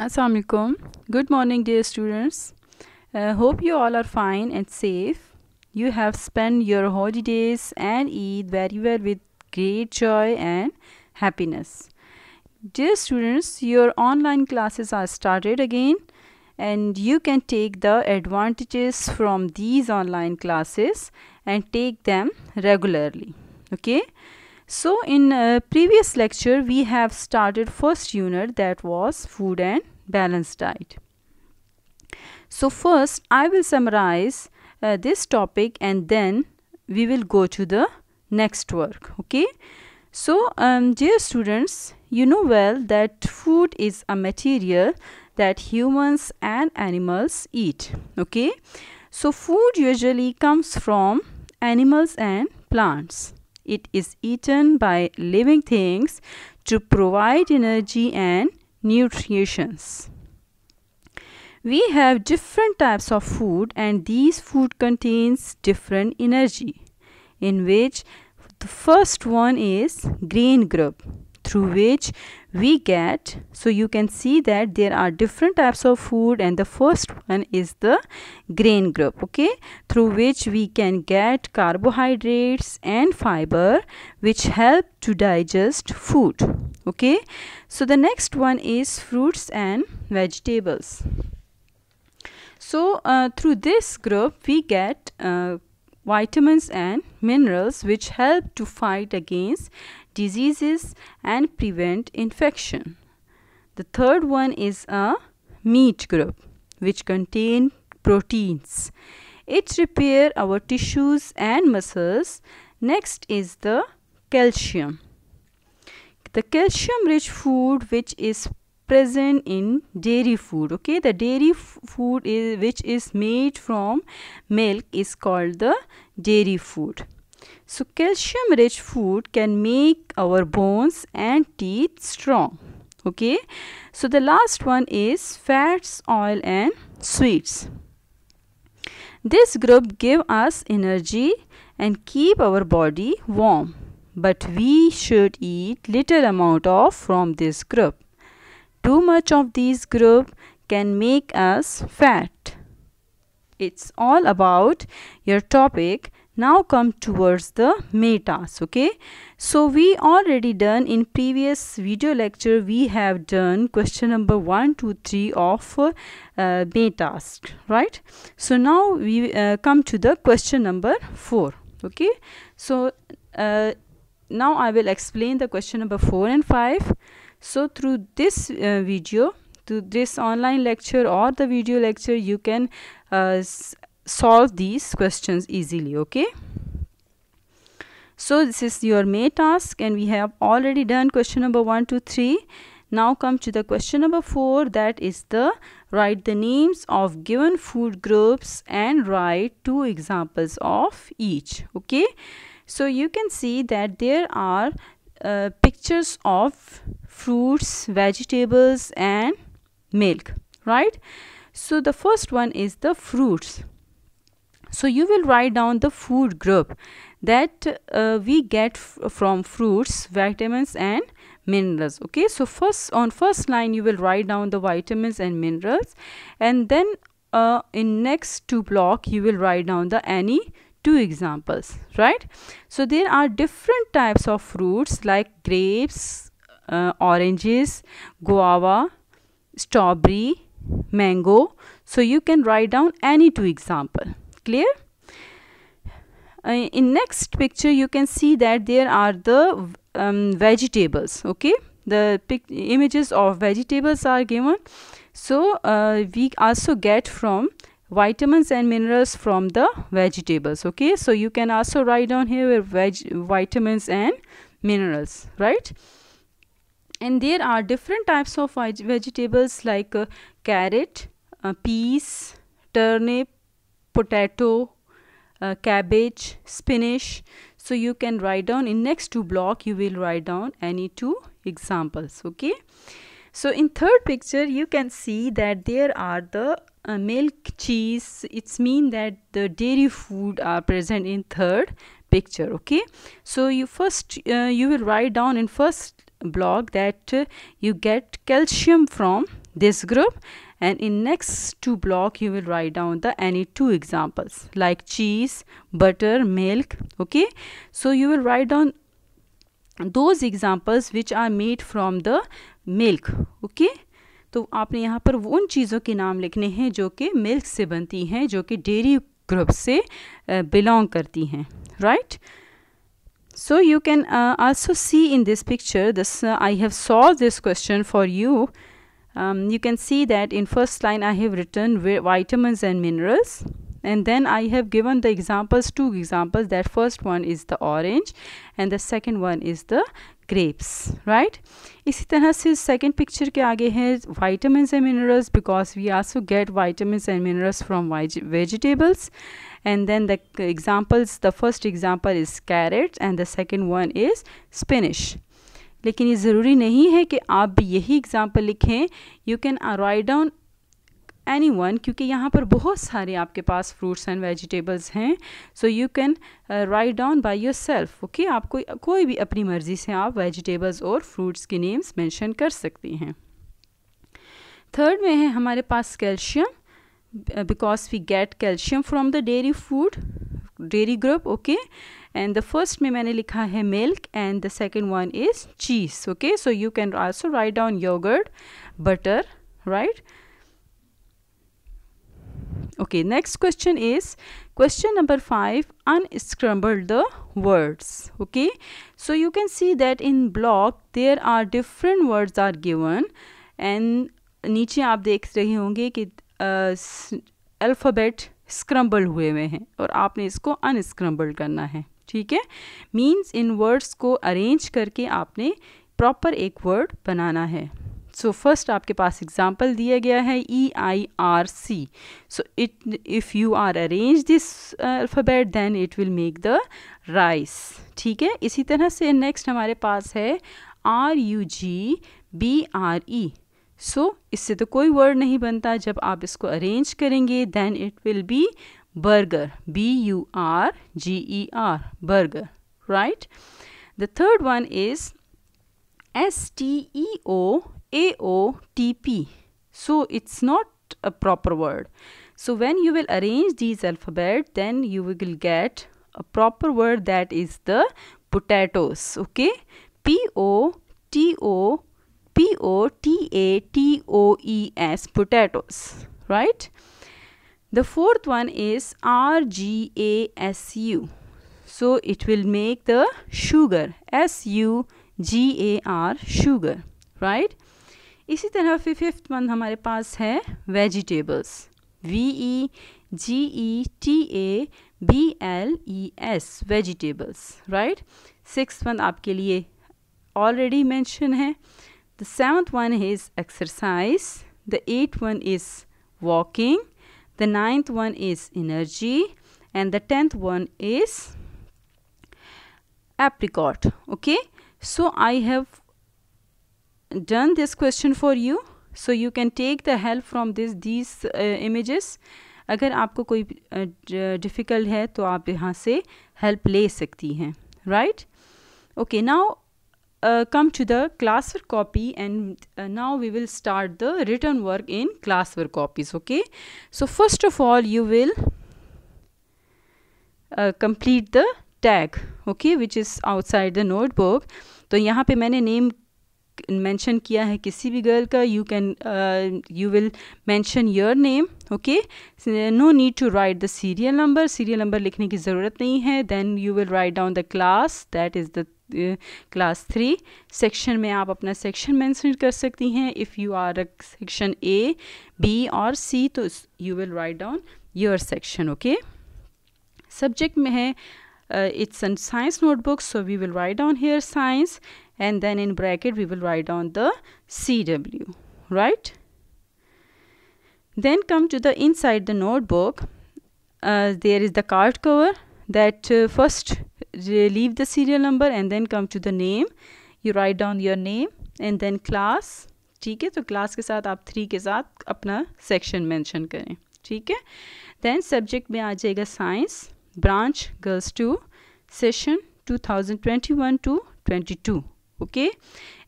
assalamu alaikum good morning dear students uh, hope you all are fine and safe you have spent your holidays and eid very well with great joy and happiness dear students your online classes are started again and you can take the advantages from these online classes and take them regularly okay so in a uh, previous lecture we have started first unit that was food and balanced diet. So first I will summarize uh, this topic and then we will go to the next work okay. So um, dear students you know well that food is a material that humans and animals eat okay. So food usually comes from animals and plants. It is eaten by living things to provide energy and nutrition. We have different types of food and these food contains different energy in which the first one is green group through which we get so you can see that there are different types of food and the first one is the grain group okay through which we can get carbohydrates and fiber which help to digest food okay so the next one is fruits and vegetables so uh, through this group we get uh, vitamins and minerals which help to fight against diseases and prevent infection. The third one is a meat group which contain proteins. It repair our tissues and muscles. Next is the calcium. The calcium rich food which is present in dairy food okay the dairy food is, which is made from milk is called the dairy food so calcium rich food can make our bones and teeth strong okay so the last one is fats oil and sweets this group give us energy and keep our body warm but we should eat little amount of from this group too much of these group can make us fat. It's all about your topic. Now come towards the metas, okay? So we already done in previous video lecture, we have done question number 1, 2, 3 of uh, metas, right? So now we uh, come to the question number 4, okay? So uh, now I will explain the question number 4 and 5 so through this uh, video through this online lecture or the video lecture you can uh, solve these questions easily okay so this is your May task and we have already done question number 1 2, 3 now come to the question number 4 that is the write the names of given food groups and write two examples of each okay so you can see that there are uh, pictures of fruits vegetables and milk right so the first one is the fruits so you will write down the food group that uh, we get from fruits vitamins and minerals okay so first on first line you will write down the vitamins and minerals and then uh, in next two block you will write down the any two examples right so there are different types of fruits like grapes uh, oranges guava strawberry mango so you can write down any two example clear uh, in next picture you can see that there are the um, vegetables okay the images of vegetables are given so uh, we also get from vitamins and minerals from the vegetables okay so you can also write down here veg vitamins and minerals right and there are different types of vegetables like uh, carrot uh, peas turnip potato uh, cabbage spinach so you can write down in next two block you will write down any two examples okay so in third picture you can see that there are the uh, milk, cheese, it's mean that the dairy food are present in third picture, okay? So you first, uh, you will write down in first block that uh, you get calcium from this group and in next two block you will write down the any two examples like cheese, butter, milk, okay? So you will write down those examples which are made from the milk, okay? तो आपने यहाँ पर उन चीज़ों के नाम लिखने हैं जो कि मिल्क से बनती हैं जो कि डेयरी ग्रुप से बिलोंग करती हैं right so you can also see in this picture this I have solve this question for you you can see that in first line I have written vitamin and minerals and then I have given the examples two examples that first one is the orange and the second one is the grapes right इसी तरह से second picture के आगे है vitamin and minerals because we also get vitamin and minerals from vegetables and then the examples the first example is carrot and the second one is spinach लेकिन ये ज़रूरी नहीं है कि आप भी यही एग्ज़ाम्पल लिखें you can write down any one क्योंकि यहाँ पर बहुत सारे आपके पास फ्रूट्स एंड वेजिटेबल्स हैं so you can write down by yourself okay आप कोई कोई भी अपनी मर्ज़ी से आप वेजिटेबल्स और फ्रूट्स के नेम्स मैंशन कर सकती हैं थर्ड में है हमारे पास calcium because we get calcium from the dairy food dairy group okay and the first में मैंने लिखा है milk and the second one is cheese okay so you can also write down yogurt butter right okay next question is question number five unscramble the words okay so you can see that in block there are different words are given and नीचे आप देख रहे होंगे कि alphabet scramble हुए हुए हैं और आपने इसको अनस्क्रम्बल करना है ठीक है मीन्स इन वर्ड्स को अरेंज करके आपने प्रॉपर एक वर्ड बनाना है सो फर्स्ट आपके पास एग्जाम्पल दिया गया है E I R C so it if you are arrange this alphabet then it will make the rice ठीक है इसी तरह से नेक्स्ट हमारे पास है R U G B R E so इससे तो कोई वर्ड नहीं बनता जब आप इसको अरेंज करेंगे then it will be burger B U R G E R burger right the third one is S T E O AOTP. So it's not a proper word. So when you will arrange these alphabet then you will get a proper word that is the potatoes. Okay. P-O-T-O P-O-T-A-T-O-E-S potatoes. Right. The fourth one is R-G-A-S-U. So it will make the sugar S-U-G-A-R sugar. Right. इसी तरह fifth one हमारे पास है vegetables V E G E T A B L E S vegetables right six one आपके लिए already mention है the seventh one is exercise the eight one is walking the ninth one is energy and the tenth one is apricot okay so I have done this question for you so you can take the help from this these uh, images अगर आपको कोई difficult uh, है तो आप यहाँ से help ले सकती हैं right okay now come to the class work copy and now we will start the written work in class work copies okay so first of all you will complete the tag okay which is outside the notebook तो यहाँ पे मैंने name mention किया है किसी भी girl का you can you will mention your name okay no need to write the serial number serial number लिखने की ज़रूरत नहीं है then you will write down the class that is the class three section में आप अपना section mention कर सकती हैं if you are section A B और सी तो you will write down your section okay subject में है it's uh, it's science notebook so we will write down here science and then in bracket we will write down the CW right then come to the inside the notebook uh, there is the card cover that uh, first leave the serial number and then come to the name you write down your name and then class ठीक है तो class के साथ आप three के साथ अपना section mention करें ठीक है देन सब्जेक्ट में आ जाएगा science branch girls to session 2021 to 22 okay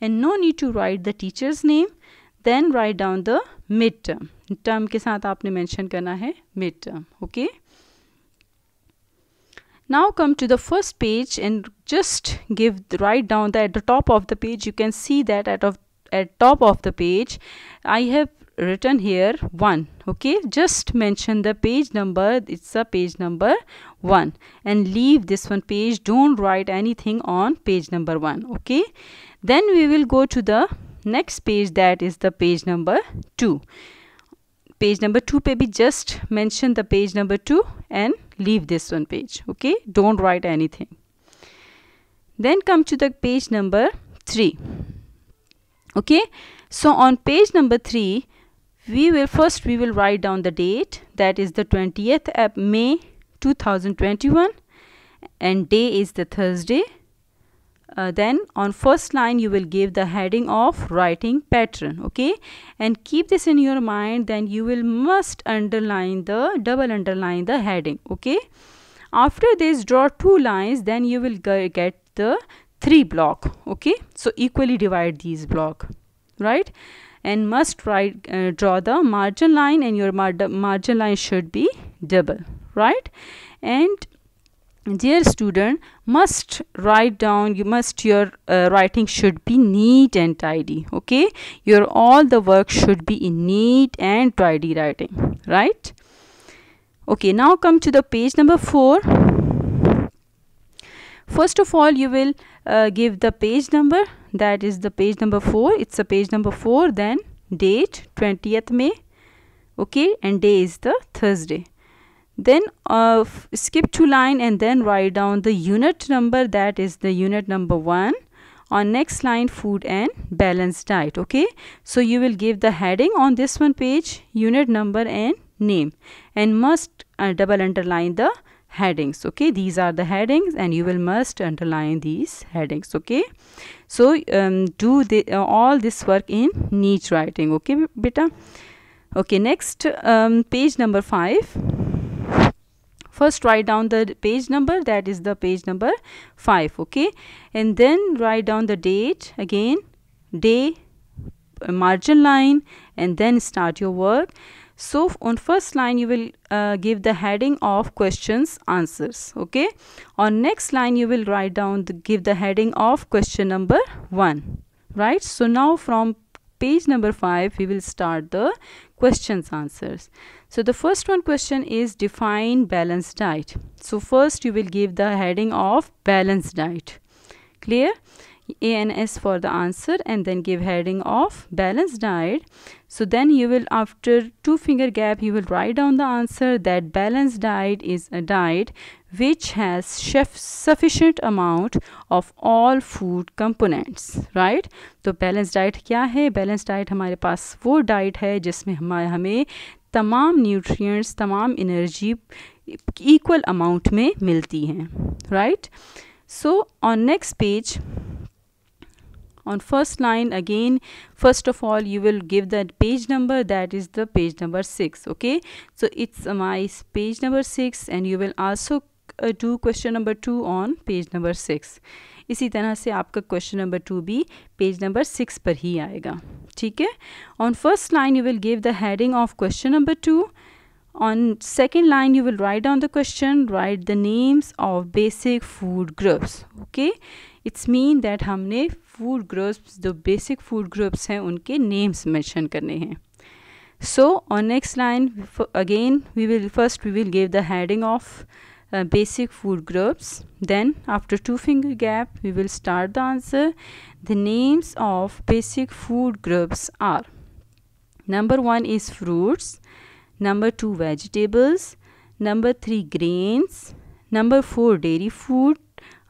and no need to write the teacher's name then write down the mid term term ke sath aapne mention karna hai mid term okay now come to the first page and just give write down that at the top of the page you can see that at of at top of the page i have written here 1 okay just mention the page number it's a page number 1 and leave this one page don't write anything on page number 1 okay then we will go to the next page that is the page number 2 page number 2 maybe just mention the page number 2 and leave this one page okay don't write anything then come to the page number 3 okay so on page number 3 we will first we will write down the date that is the 20th of may 2021 and day is the thursday uh, then on first line you will give the heading of writing pattern okay and keep this in your mind then you will must underline the double underline the heading okay after this draw two lines then you will get the three block okay so equally divide these block right and must write, uh, draw the margin line and your mar margin line should be double right and dear student must write down you must your uh, writing should be neat and tidy okay your all the work should be in neat and tidy writing right okay now come to the page number 4 first of all you will uh, give the page number that is the page number 4 it's a page number 4 then date 20th May okay and day is the Thursday then uh, skip two line and then write down the unit number that is the unit number 1 on next line food and balanced diet okay so you will give the heading on this one page unit number and name and must uh, double underline the headings okay these are the headings and you will must underline these headings okay so um, do the, uh, all this work in niche writing okay beta okay next um, page number 5 first write down the page number that is the page number 5 okay and then write down the date again day margin line and then start your work so on first line you will uh, give the heading of questions answers okay on next line you will write down the, give the heading of question number 1 right so now from page number 5 we will start the questions answers so the first one question is define balanced diet so first you will give the heading of balanced diet clear ans for the answer and then give heading of balanced diet So then you will after two finger gap you will write down the answer that balanced diet is a diet which has chef sufficient amount of all food components right so balanced diet kya hai balanced diet hamare paas वो diet hai jisme हमारे hame tamam nutrients tamam energy equal amount mein milti hain right so on next page on first line again first of all you will give that page number that is the page number 6 okay so it's my page number 6 and you will also uh, do question number 2 on page number 6 इसी तरह से आपका question number two भी page number six पर ही आएगा ठीक है on first line you will give the heading of question number two on second line you will write down the question write the names of basic food groups okay it's mean that हमने food groups जो basic food groups हैं उनके names mention करने हैं so on next line again we will first we will give the heading of basic food groups then after two finger gap we will start the answer the names of basic food groups are number one is fruits number two vegetables number three grains number four dairy food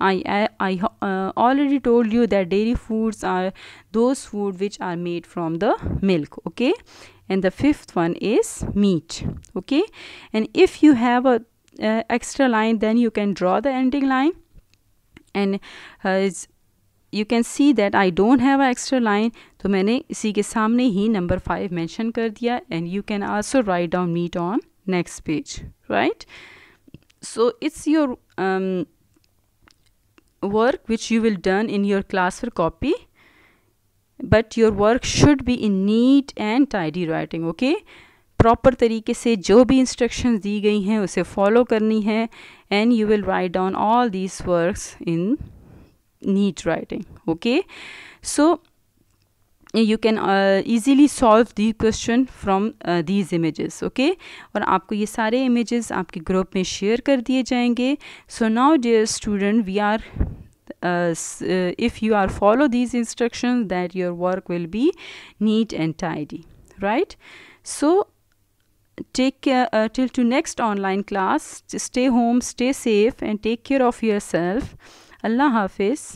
I, I, uh, already told you that dairy foods are those food which are made from the milk okay and the fifth one is meat okay and if you have a uh, extra line then you can draw the ending line and uh, can see that I don't have an extra line so इसी के सामने number 5 five mention कर दिया and you can also write down meat on next page right so work which you will done in your class for copy but your work should be in neat and tidy writing okay proper tarike se jo bhi instructions di gayi hain use follow karni hai and you will write down all these works in neat writing okay so you can easily solve the question from these image okay और आपको ये सारे image आपके group में share कर दिए जाएंगे so now dear student we are if you are follow these instruction that your work will be neat and tidy right so take care till to next online class stay home stay safe and take care of your self अल्लाह हाफिज़